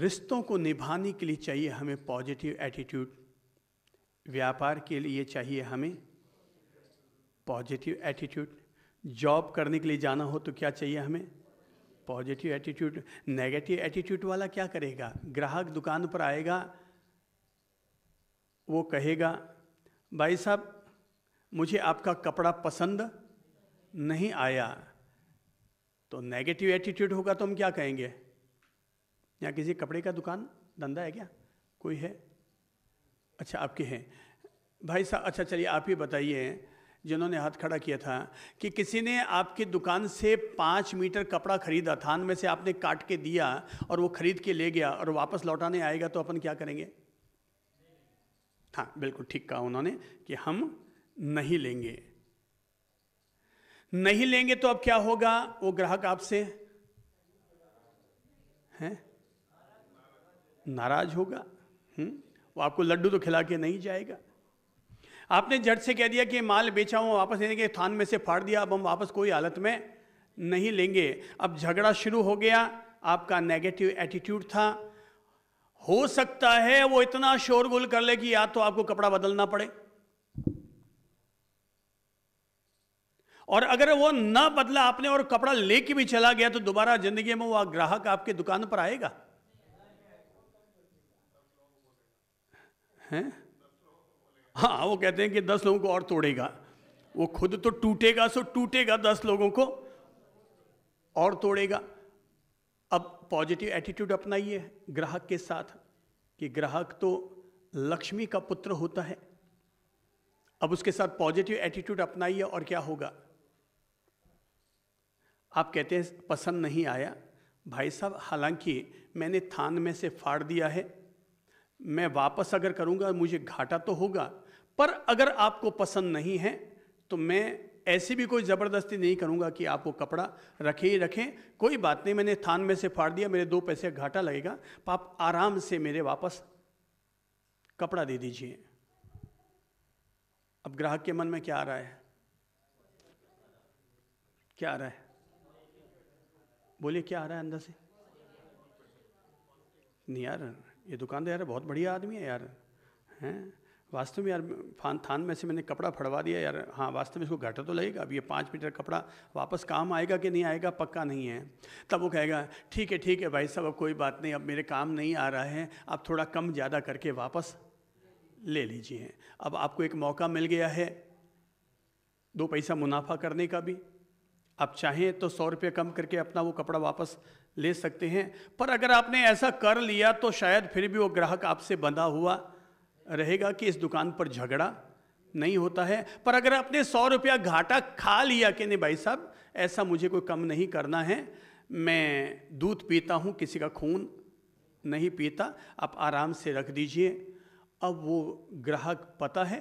रिश्तों को निभाने के लिए चाहिए हमें पॉजिटिव एटीट्यूड व्यापार के लिए चाहिए हमें पॉजिटिव एटीट्यूड जॉब करने के लिए जाना हो तो क्या चाहिए हमें पॉजिटिव एटीट्यूड नेगेटिव एटीट्यूड वाला क्या करेगा ग्राहक दुकान पर आएगा वो कहेगा भाई साहब मुझे आपका कपड़ा पसंद नहीं आया तो नेगेटिव एटीट्यूड होगा तो हम क्या कहेंगे यहाँ किसी कपड़े का दुकान धंधा है क्या कोई है अच्छा आपके हैं भाई साहब अच्छा चलिए आप ही बताइए जिन्होंने हाथ खड़ा किया था कि किसी ने आपकी दुकान से पाँच मीटर कपड़ा खरीदा थान में से आपने काट के दिया और वो खरीद के ले गया और वापस लौटाने आएगा तो अपन क्या करेंगे हाँ बिल्कुल ठीक कहा उन्होंने कि हम नहीं लेंगे नहीं लेंगे तो अब क्या होगा वो ग्राहक आपसे हैं नाराज होगा हुँ? हम्म? वो आपको लड्डू तो खिला के नहीं जाएगा आपने जट से कह दिया कि माल बेचा हुआ वापस लेने के थान में से फाड़ दिया अब हम वापस कोई हालत में नहीं लेंगे अब झगड़ा शुरू हो गया आपका नेगेटिव एटीट्यूड था हो सकता है वो इतना शोरगुल कर ले कि या तो आपको कपड़ा बदलना पड़े और अगर वो ना बदला आपने और कपड़ा लेके भी चला गया तो दोबारा जिंदगी में वो ग्राहक आपके दुकान पर आएगा हैं हाँ वो कहते हैं कि दस लोगों को और तोड़ेगा वो खुद तो टूटेगा सो टूटेगा दस लोगों को और तोड़ेगा अब पॉजिटिव एटीट्यूड अपनाइए ग्राहक के साथ कि ग्राहक तो लक्ष्मी का पुत्र होता है अब उसके साथ पॉजिटिव एटीट्यूड अपनाइए और क्या होगा आप कहते हैं पसंद नहीं आया भाई साहब हालांकि मैंने थान में से फाड़ दिया है मैं वापस अगर करूंगा मुझे घाटा तो होगा पर अगर आपको पसंद नहीं है तो मैं ऐसी भी कोई ज़बरदस्ती नहीं करूंगा कि आप वो कपड़ा रखें ही रखें कोई बात नहीं मैंने थान में से फाड़ दिया मेरे दो पैसे घाटा लगेगा तो आप आराम से मेरे वापस कपड़ा दे दीजिए अब ग्राहक के मन में क्या आ रहा है क्या आ रहा है बोलिए क्या आ रहा है अंदर से नहीं आ रहा ये दुकानदार बहुत बढ़िया आदमी है यार हैं वास्तव में यार फान थान में से मैंने कपड़ा फड़वा दिया यार हाँ वास्तव में इसको घाटा तो लगेगा अब ये पाँच मीटर कपड़ा वापस काम आएगा कि नहीं आएगा पक्का नहीं है तब वो कहेगा ठीक है ठीक है भाई साहब अब कोई बात नहीं अब मेरे काम नहीं आ रहा है आप थोड़ा कम ज़्यादा करके वापस ले लीजिए अब आपको एक मौका मिल गया है दो पैसा मुनाफा करने का भी आप चाहें तो सौ रुपये कम करके अपना वो कपड़ा वापस ले सकते हैं पर अगर आपने ऐसा कर लिया तो शायद फिर भी वो ग्राहक आपसे बंधा हुआ रहेगा कि इस दुकान पर झगड़ा नहीं होता है पर अगर आपने सौ रुपया घाटा खा लिया कि नहीं भाई साहब ऐसा मुझे कोई कम नहीं करना है मैं दूध पीता हूँ किसी का खून नहीं पीता आप आराम से रख दीजिए अब वो ग्राहक पता है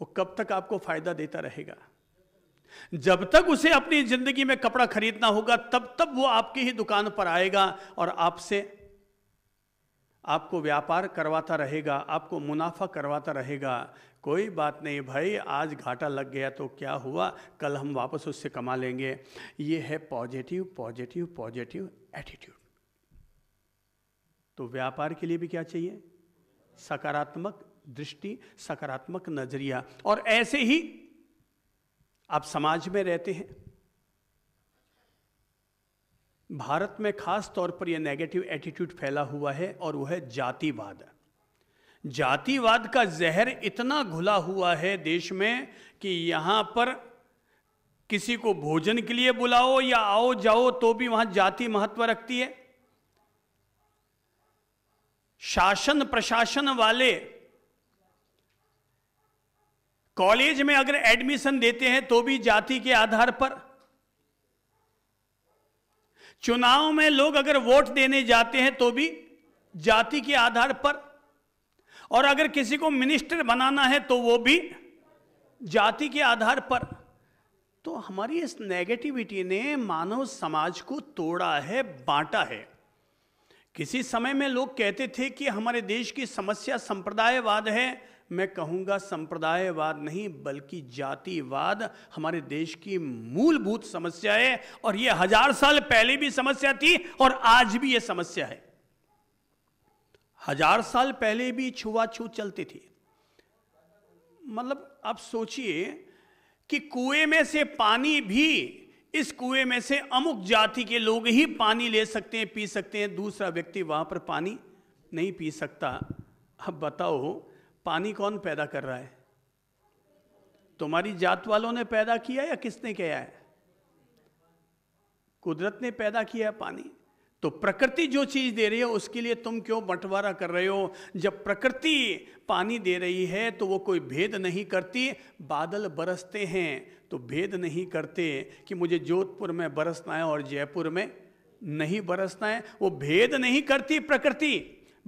वो कब तक आपको फ़ायदा देता रहेगा जब तक उसे अपनी जिंदगी में कपड़ा खरीदना होगा तब तब वो आपकी ही दुकान पर आएगा और आपसे आपको व्यापार करवाता रहेगा आपको मुनाफा करवाता रहेगा कोई बात नहीं भाई आज घाटा लग गया तो क्या हुआ कल हम वापस उससे कमा लेंगे ये है पॉजिटिव पॉजिटिव पॉजिटिव एटीट्यूड तो व्यापार के लिए भी क्या चाहिए सकारात्मक दृष्टि सकारात्मक नजरिया और ऐसे ही आप समाज में रहते हैं भारत में खास तौर पर यह नेगेटिव एटीट्यूड फैला हुआ है और वह है जातिवाद जातिवाद का जहर इतना घुला हुआ है देश में कि यहां पर किसी को भोजन के लिए बुलाओ या आओ जाओ तो भी वहां जाति महत्व रखती है शासन प्रशासन वाले कॉलेज में अगर एडमिशन देते हैं तो भी जाति के आधार पर चुनाव में लोग अगर वोट देने जाते हैं तो भी जाति के आधार पर और अगर किसी को मिनिस्टर बनाना है तो वो भी जाति के आधार पर तो हमारी इस नेगेटिविटी ने मानव समाज को तोड़ा है बांटा है किसी समय में लोग कहते थे कि हमारे देश की समस्या संप्रदायवाद है मैं कहूँगा संप्रदायवाद नहीं बल्कि जातिवाद हमारे देश की मूलभूत समस्या है और ये हजार साल पहले भी समस्या थी और आज भी ये समस्या है हजार साल पहले भी छुआछूत चलती थी मतलब आप सोचिए कि कुएं में से पानी भी इस कुएं में से अमुक जाति के लोग ही पानी ले सकते हैं पी सकते हैं दूसरा व्यक्ति वहां पर पानी नहीं पी सकता अब बताओ पानी कौन पैदा कर रहा है तुम्हारी जात वालों ने पैदा किया या किसने किया है कुदरत ने पैदा किया है पानी तो प्रकृति जो चीज दे रही है उसके लिए तुम क्यों बंटवारा कर रहे हो जब प्रकृति पानी दे रही है तो वो कोई भेद नहीं करती बादल बरसते हैं तो भेद नहीं करते कि मुझे जोधपुर में बरसना है और जयपुर में नहीं बरसना है वो भेद नहीं करती प्रकृति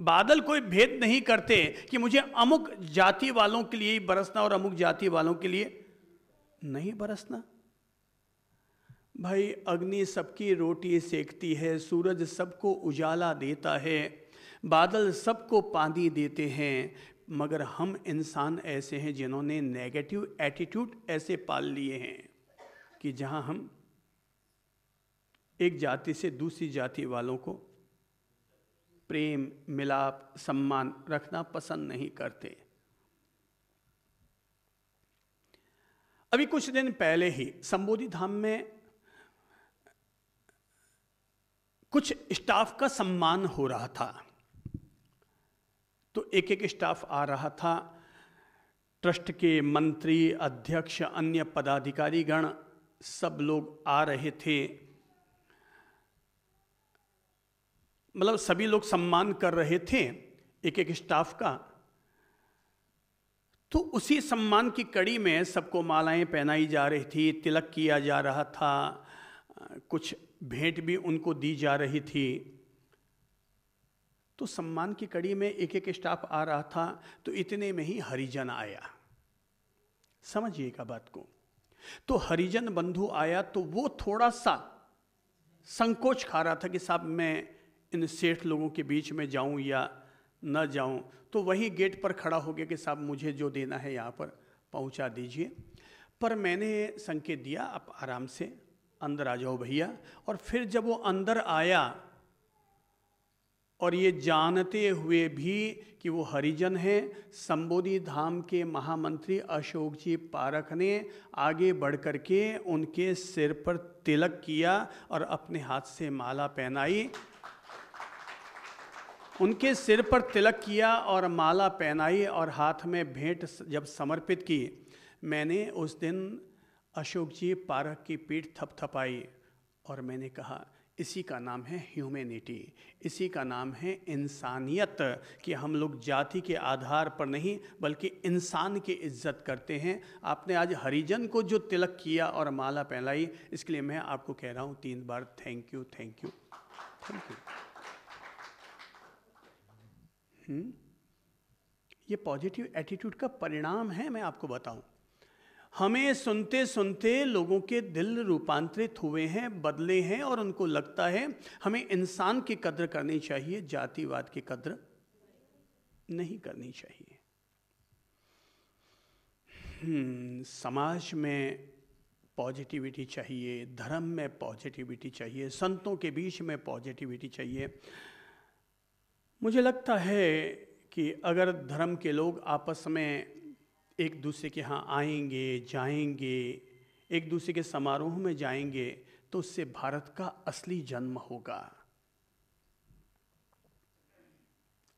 बादल कोई भेद नहीं करते कि मुझे अमुक जाति वालों के लिए ही बरसना और अमुक जाति वालों के लिए नहीं बरसना भाई अग्नि सबकी रोटी सेकती है सूरज सबको उजाला देता है बादल सबको पानी देते हैं मगर हम इंसान ऐसे हैं जिन्होंने नेगेटिव एटीट्यूड ऐसे पाल लिए हैं कि जहां हम एक जाति से दूसरी जाति वालों को प्रेम मिलाप सम्मान रखना पसंद नहीं करते अभी कुछ दिन पहले ही संबोधि धाम में कुछ स्टाफ का सम्मान हो रहा था तो एक एक स्टाफ आ रहा था ट्रस्ट के मंत्री अध्यक्ष अन्य पदाधिकारी गण सब लोग आ रहे थे मतलब सभी लोग सम्मान कर रहे थे एक एक स्टाफ का तो उसी सम्मान की कड़ी में सबको मालाएं पहनाई जा रही थी तिलक किया जा रहा था कुछ भेंट भी उनको दी जा रही थी तो सम्मान की कड़ी में एक एक स्टाफ आ रहा था तो इतने में ही हरिजन आया समझिएगा बात को तो हरिजन बंधु आया तो वो थोड़ा सा संकोच खा रहा था कि साहब मैं इन सेठ लोगों के बीच में जाऊं या न जाऊं तो वही गेट पर खड़ा हो गया कि साहब मुझे जो देना है यहाँ पर पहुँचा दीजिए पर मैंने संकेत दिया आप आराम से अंदर आ जाओ भैया और फिर जब वो अंदर आया और ये जानते हुए भी कि वो हरिजन हैं संबोधी धाम के महामंत्री अशोक जी पारख ने आगे बढ़ कर के उनके सिर पर तिलक किया और अपने हाथ से माला पहनाई उनके सिर पर तिलक किया और माला पहनाई और हाथ में भेंट जब समर्पित की मैंने उस दिन अशोक जी पारक की पीठ थपथपाई और मैंने कहा इसी का नाम है ह्यूमैनिटी इसी का नाम है इंसानियत कि हम लोग जाति के आधार पर नहीं बल्कि इंसान की इज्जत करते हैं आपने आज हरिजन को जो तिलक किया और माला पहनाई इसके लिए मैं आपको कह रहा हूँ तीन बार thank you thank you thank you हम्म, ये पॉजिटिव एटीट्यूड का परिणाम है मैं आपको बताऊं हमें सुनते सुनते लोगों के दिल रूपांतरित हुए हैं बदले हैं और उनको लगता है हमें इंसान की कद्र करनी चाहिए जातिवाद की कद्र नहीं करनी चाहिए हम्म, समाज में पॉजिटिविटी चाहिए धर्म में पॉजिटिविटी चाहिए संतों के बीच में पॉजिटिविटी चाहिए मुझे लगता है कि अगर धर्म के लोग आपस में एक दूसरे के यहाँ आएंगे जाएंगे एक दूसरे के समारोह में जाएंगे तो उससे भारत का असली जन्म होगा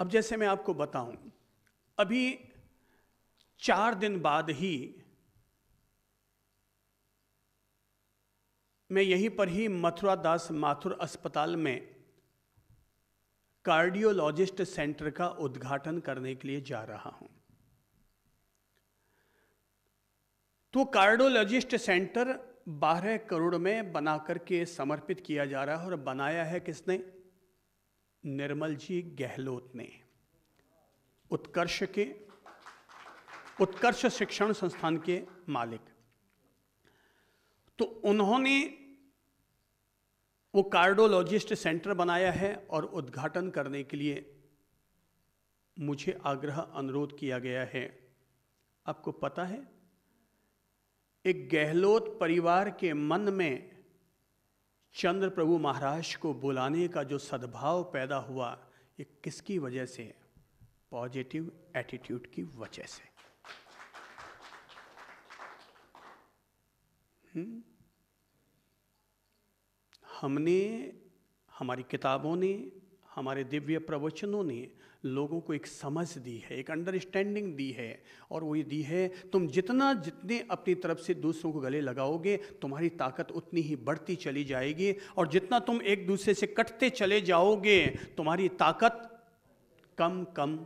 अब जैसे मैं आपको बताऊं अभी चार दिन बाद ही मैं यहीं पर ही मथुरा दास माथुर अस्पताल में कार्डियोलॉजिस्ट सेंटर का उद्घाटन करने के लिए जा रहा हूं तो कार्डियोलॉजिस्ट सेंटर 12 करोड़ में बनाकर के समर्पित किया जा रहा है और बनाया है किसने निर्मल जी गहलोत ने उत्कर्ष के उत्कर्ष शिक्षण संस्थान के मालिक तो उन्होंने वो कार्डोलॉजिस्ट सेंटर बनाया है और उद्घाटन करने के लिए मुझे आग्रह अनुरोध किया गया है आपको पता है एक गहलोत परिवार के मन में चंद्र प्रभु महाराज को बुलाने का जो सद्भाव पैदा हुआ ये किसकी वजह से पॉजिटिव एटीट्यूड की वजह से हुँ? हम्म? हमने हमारी किताबों ने हमारे दिव्य प्रवचनों ने लोगों को एक समझ दी है एक अंडरस्टैंडिंग दी है और वो ये दी है तुम जितना जितने अपनी तरफ से दूसरों को गले लगाओगे तुम्हारी ताकत उतनी ही बढ़ती चली जाएगी और जितना तुम एक दूसरे से कटते चले जाओगे तुम्हारी ताकत कम कम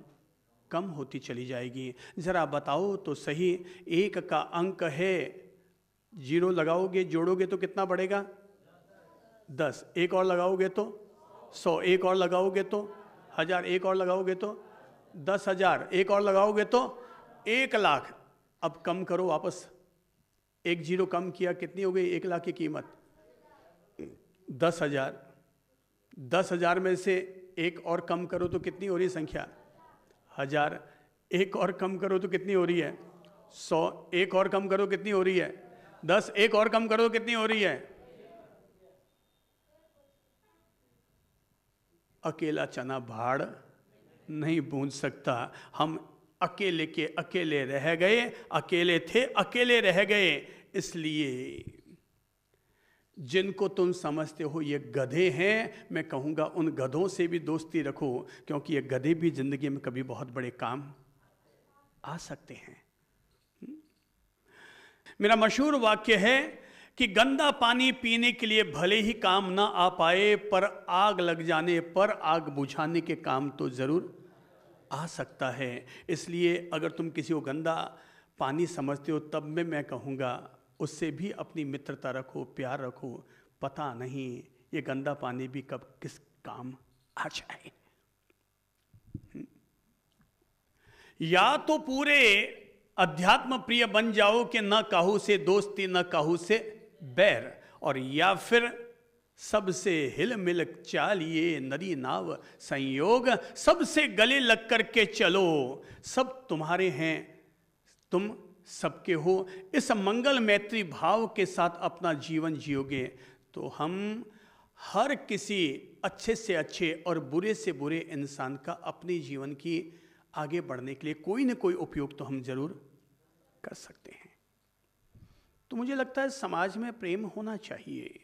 कम होती चली जाएगी ज़रा बताओ तो सही एक का अंक है जीरो लगाओगे जोड़ोगे तो कितना बढ़ेगा दस एक और लगाओगे तो सौ एक और लगाओगे तो हजार एक और लगाओगे तो दस हजार एक और लगाओगे तो एक लाख अब कम करो वापस एक जीरो कम किया कितनी हो गई एक लाख की कीमत दस हजार दस हजार में से एक और कम करो तो कितनी हो रही है संख्या हजार एक और कम करो तो कितनी हो रही है सौ एक और कम करो कितनी हो रही है दस एक और कम करो कितनी हो रही है अकेला चना भाड़ नहीं बूंद सकता हम अकेले के अकेले रह गए अकेले थे अकेले रह गए इसलिए जिनको तुम समझते हो ये गधे हैं मैं कहूँगा उन गधों से भी दोस्ती रखो क्योंकि ये गधे भी ज़िंदगी में कभी बहुत बड़े काम आ सकते हैं हम्म? मेरा मशहूर वाक्य है कि गंदा पानी पीने के लिए भले ही काम ना आ पाए पर आग लग जाने पर आग बुझाने के काम तो ज़रूर आ सकता है इसलिए अगर तुम किसी को गंदा पानी समझते हो तब में मैं कहूँगा उससे भी अपनी मित्रता रखो प्यार रखो पता नहीं ये गंदा पानी भी कब किस काम आ जाए हम्म। या तो पूरे अध्यात्म प्रिय बन जाओ कि न काहू से दोस्ती न काहू से बैर और या फिर सबसे हिल मिल चालिए नदी नाव संयोग सबसे गले लग कर के चलो सब तुम्हारे हैं तुम सबके हो इस मंगल मैत्री भाव के साथ अपना जीवन जियोगे तो हम हर किसी अच्छे से अच्छे और बुरे से बुरे इंसान का अपने जीवन की आगे बढ़ने के लिए कोई ना कोई उपयोग तो हम जरूर कर सकते हैं तो मुझे लगता है समाज में प्रेम होना चाहिए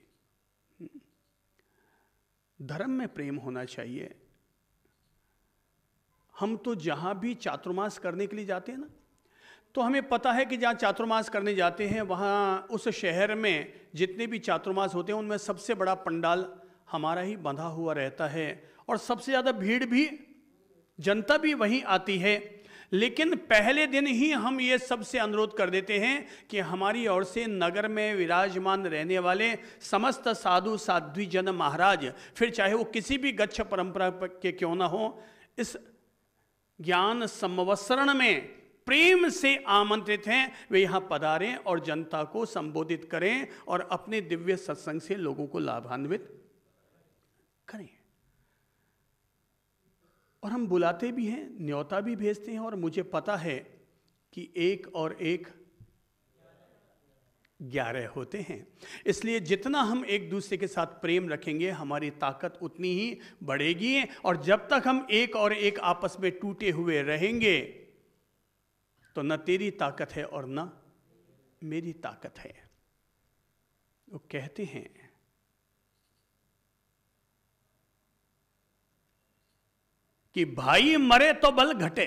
धर्म में प्रेम होना चाहिए हम तो जहां भी चातुर्मास करने के लिए जाते हैं ना तो हमें पता है कि जहाँ चातुर्मास करने जाते हैं वहाँ उस शहर में जितने भी चातुर्मास होते हैं उनमें सबसे बड़ा पंडाल हमारा ही बंधा हुआ रहता है और सबसे ज़्यादा भीड़ भी जनता भी वहीं आती है लेकिन पहले दिन ही हम ये सबसे अनुरोध कर देते हैं कि हमारी ओर से नगर में विराजमान रहने वाले समस्त साधु साध्वी जन महाराज फिर चाहे वो किसी भी गच्छ परंपरा के क्यों ना हो इस ज्ञान समवसरण में प्रेम से आमंत्रित हैं वे यहाँ पधारें और जनता को संबोधित करें और अपने दिव्य सत्संग से लोगों को लाभान्वित करें और हम बुलाते भी हैं न्योता भी भेजते हैं और मुझे पता है कि एक और एक ग्यारह होते हैं इसलिए जितना हम एक दूसरे के साथ प्रेम रखेंगे हमारी ताकत उतनी ही बढ़ेगी और जब तक हम एक और एक आपस में टूटे हुए रहेंगे तो न तेरी ताकत है और न मेरी ताकत है वो कहते हैं कि भाई मरे तो बल घटे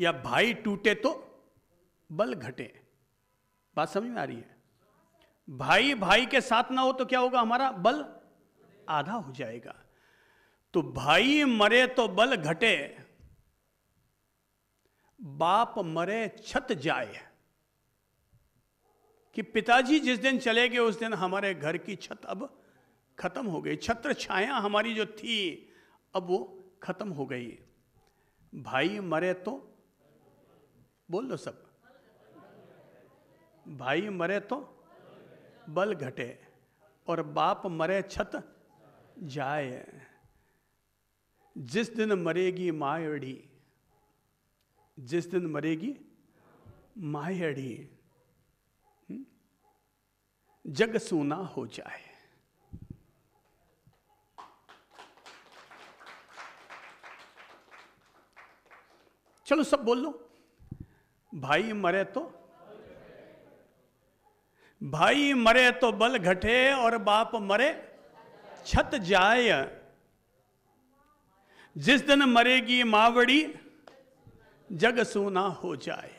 या भाई टूटे तो बल घटे बात समझ में आ रही है भाई भाई के साथ ना हो तो क्या होगा हमारा बल आधा हो जाएगा तो भाई मरे तो बल घटे बाप मरे छत जाए कि पिताजी जिस दिन चले गए उस दिन हमारे घर की छत अब खत्म हो गई छत्र छाया हमारी जो थी अब वो खत्म हो गई भाई मरे तो बोल दो सब भाई मरे तो बल घटे और बाप मरे छत जाए जिस दिन मरेगी मायड़ी जिस दिन मरेगी मायड़ी हम्म, जग सूना हो जाए चलो सब बोल लो भाई मरे तो भाई मरे तो बल घटे और बाप मरे छत जाय जिस दिन मरेगी मावड़ी जग सोना हो जाए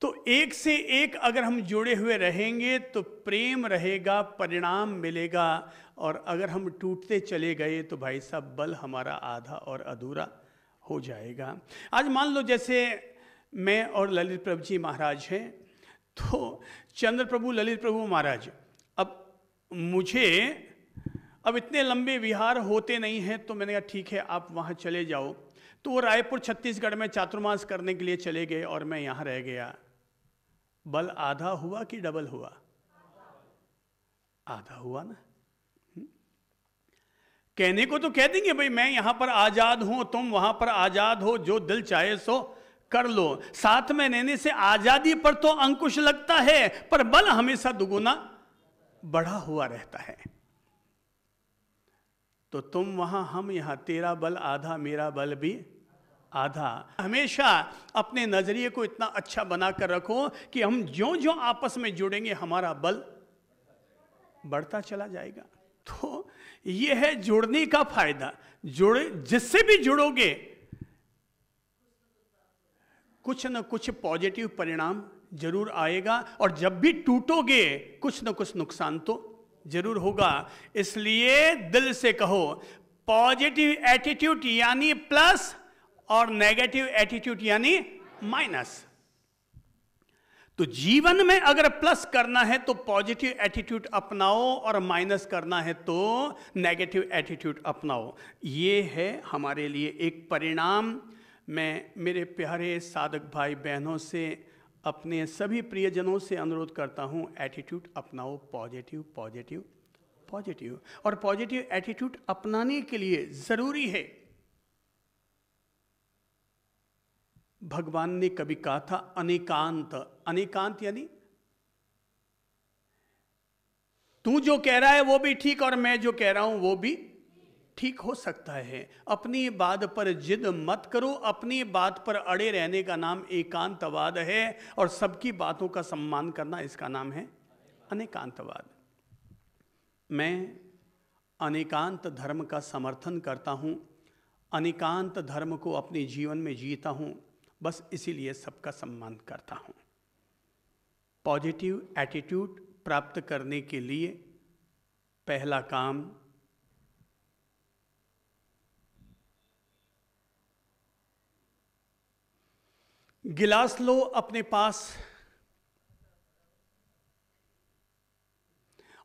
तो एक से एक अगर हम जुड़े हुए रहेंगे तो प्रेम रहेगा परिणाम मिलेगा और अगर हम टूटते चले गए तो भाई साहब बल हमारा आधा और अधूरा हो जाएगा आज मान लो जैसे मैं और ललित प्रभु जी महाराज हैं तो चंद्र प्रभु ललित प्रभु महाराज अब मुझे अब इतने लंबे विहार होते नहीं हैं तो मैंने कहा ठीक है आप वहाँ चले जाओ तो वो रायपुर छत्तीसगढ़ में चातुर्मास करने के लिए चले गए और मैं यहाँ रह गया बल आधा हुआ कि डबल हुआ आधा हुआ ना कहने को तो कह देंगे भाई मैं यहां पर आज़ाद हूं तुम वहां पर आज़ाद हो जो दिल चाहे सो कर लो साथ में रहने से आज़ादी पर तो अंकुश लगता है पर बल हमेशा दुगुना बढ़ा हुआ रहता है तो तुम वहां हम यहां तेरा बल आधा मेरा बल भी आधा हमेशा अपने नजरिए को इतना अच्छा बनाकर रखो कि हम जो जो आपस में जुड़ेंगे हमारा बल बढ़ता चला जाएगा तो ये है जुड़ने का फायदा जुड़े जिससे भी जुड़ोगे कुछ न कुछ पॉजिटिव परिणाम जरूर आएगा और जब भी टूटोगे कुछ न कुछ नुकसान तो जरूर होगा इसलिए दिल से कहो पॉजिटिव एटीट्यूड यानी प्लस और नेगेटिव एटीट्यूड यानी माइनस तो जीवन में अगर प्लस करना है तो पॉजिटिव एटीट्यूड अपनाओ और माइनस करना है तो नेगेटिव एटीट्यूड अपनाओ ये है हमारे लिए एक परिणाम मैं मेरे प्यारे साधक भाई बहनों से अपने सभी प्रियजनों से अनुरोध करता हूँ एटीट्यूड अपनाओ पॉजिटिव पॉजिटिव पॉजिटिव और पॉजिटिव एटीट्यूड अपनाने के लिए ज़रूरी है भगवान ने कभी कहा था अनेकांत अनेकांत यानी तू जो कह रहा है वो भी ठीक और मैं जो कह रहा हूं वो भी ठीक हो सकता है अपनी बात पर जिद मत करो अपनी बात पर अड़े रहने का नाम एकांतवाद है और सबकी बातों का सम्मान करना इसका नाम है अनेकांतवाद मैं अनेकांत धर्म का समर्थन करता हूँ अनेकांत धर्म को अपने जीवन में जीता हूँ बस इसीलिए सबका सम्मान करता हूँ पॉजिटिव एटीट्यूड प्राप्त करने के लिए पहला काम गिलास लो अपने पास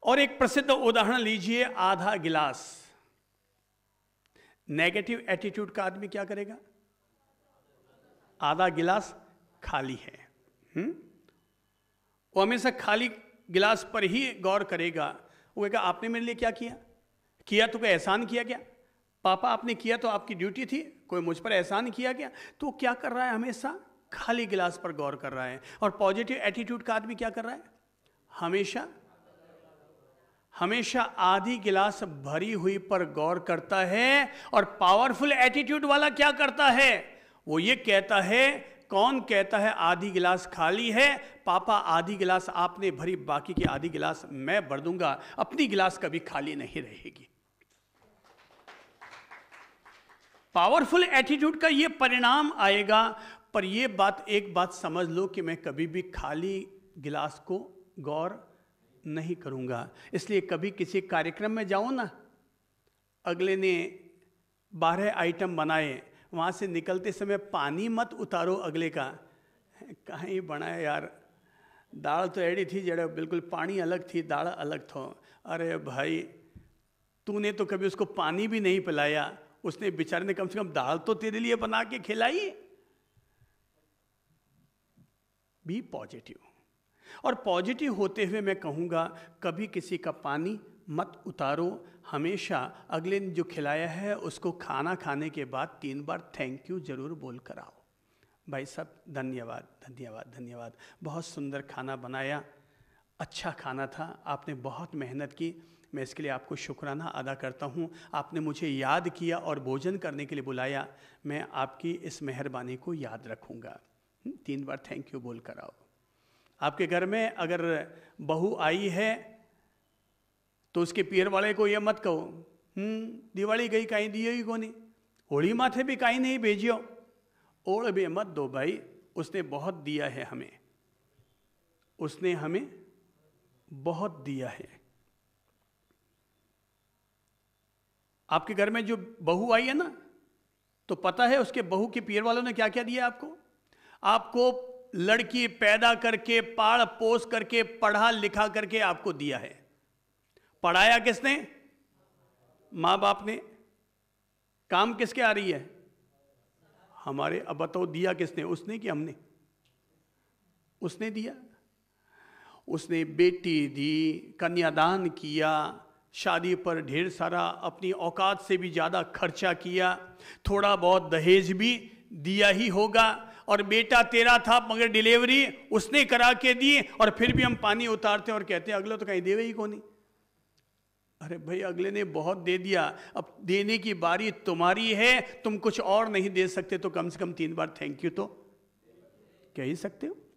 और एक प्रसिद्ध उदाहरण लीजिए आधा गिलास नेगेटिव एटीट्यूड का आदमी क्या करेगा आधा गिलास खाली है वो हमेशा खाली गिलास पर ही गौर करेगा वो कहेगा आपने मेरे लिए क्या किया किया तो कोई एहसान किया क्या पापा आपने किया तो आपकी ड्यूटी थी कोई मुझ पर एहसान किया क्या तो क्या कर रहा है हमेशा खाली गिलास पर गौर कर रहा है और पॉजिटिव एटीट्यूड का आदमी क्या कर रहा है हमेशा हमेशा आधी गिलास भरी हुई पर गौर करता है और पावरफुल एटीट्यूड वाला क्या करता है वो ये कहता है कौन कहता है आधी गिलास खाली है पापा आधी गिलास आपने भरी बाकी की आधी गिलास मैं भर दूंगा अपनी गिलास कभी खाली नहीं रहेगी पावरफुल एटीट्यूड का ये परिणाम आएगा पर ये बात एक बात समझ लो कि मैं कभी भी खाली गिलास को गौर नहीं करूंगा इसलिए कभी किसी कार्यक्रम में जाऊं ना अगले ने बारह आइटम बनाए वहाँ से निकलते समय पानी मत उतारो अगले का कहीं बना है यार दाल तो ऐडी थी जरा बिल्कुल पानी अलग थी दाल अलग थो अरे भाई तूने तो कभी उसको पानी भी नहीं पिलाया उसने बेचारे ने कम से कम दाल तो तेरे लिए बना के खिलाई बी पॉजिटिव और पॉजिटिव होते हुए मैं कहूँगा कभी किसी का पानी मत उतारो हमेशा अगले ने जो खिलाया है उसको खाना खाने के बाद तीन बार थैंक यू ज़रूर बोल कर आओ भाई साहब धन्यवाद धन्यवाद धन्यवाद बहुत सुंदर खाना बनाया अच्छा खाना था आपने बहुत मेहनत की मैं इसके लिए आपको शुक्राना अदा करता हूँ आपने मुझे याद किया और भोजन करने के लिए बुलाया मैं आपकी इस मेहरबानी को याद रखूँगा हम्म, तीन बार थैंक यू बोल कर आओ आपके घर में अगर बहू आई है तो उसके पीर वाले को ये मत कहो हम्म दिवाली गई कहीं दिए ही नहीं होली माथे भी कहीं नहीं भेजियो ओढ़ भी मत दो भाई उसने बहुत दिया है हमें उसने हमें बहुत दिया है आपके घर में जो बहू आई है ना तो पता है उसके बहू के पीर वालों ने क्या क्या दिया आपको आपको लड़की पैदा करके पाड़ पोस करके पढ़ा लिखा करके आपको दिया है पढ़ाया किसने माँ बाप ने काम किसके आ रही है हमारे अब बताओ दिया किसने उसने कि हमने उसने दिया उसने बेटी दी कन्यादान किया शादी पर ढेर सारा अपनी औकात से भी ज़्यादा खर्चा किया थोड़ा बहुत दहेज भी दिया ही होगा और बेटा तेरा था मगर डिलीवरी उसने करा के दी और फिर भी हम पानी उतारते हैं और कहते हैं अगला तो कहीं देवे ही को नहीं अरे भाई अगले ने बहुत दे दिया अब देने की बारी तुम्हारी है तुम कुछ और नहीं दे सकते तो कम से कम तीन बार थैंक यू तो कह ही सकते हो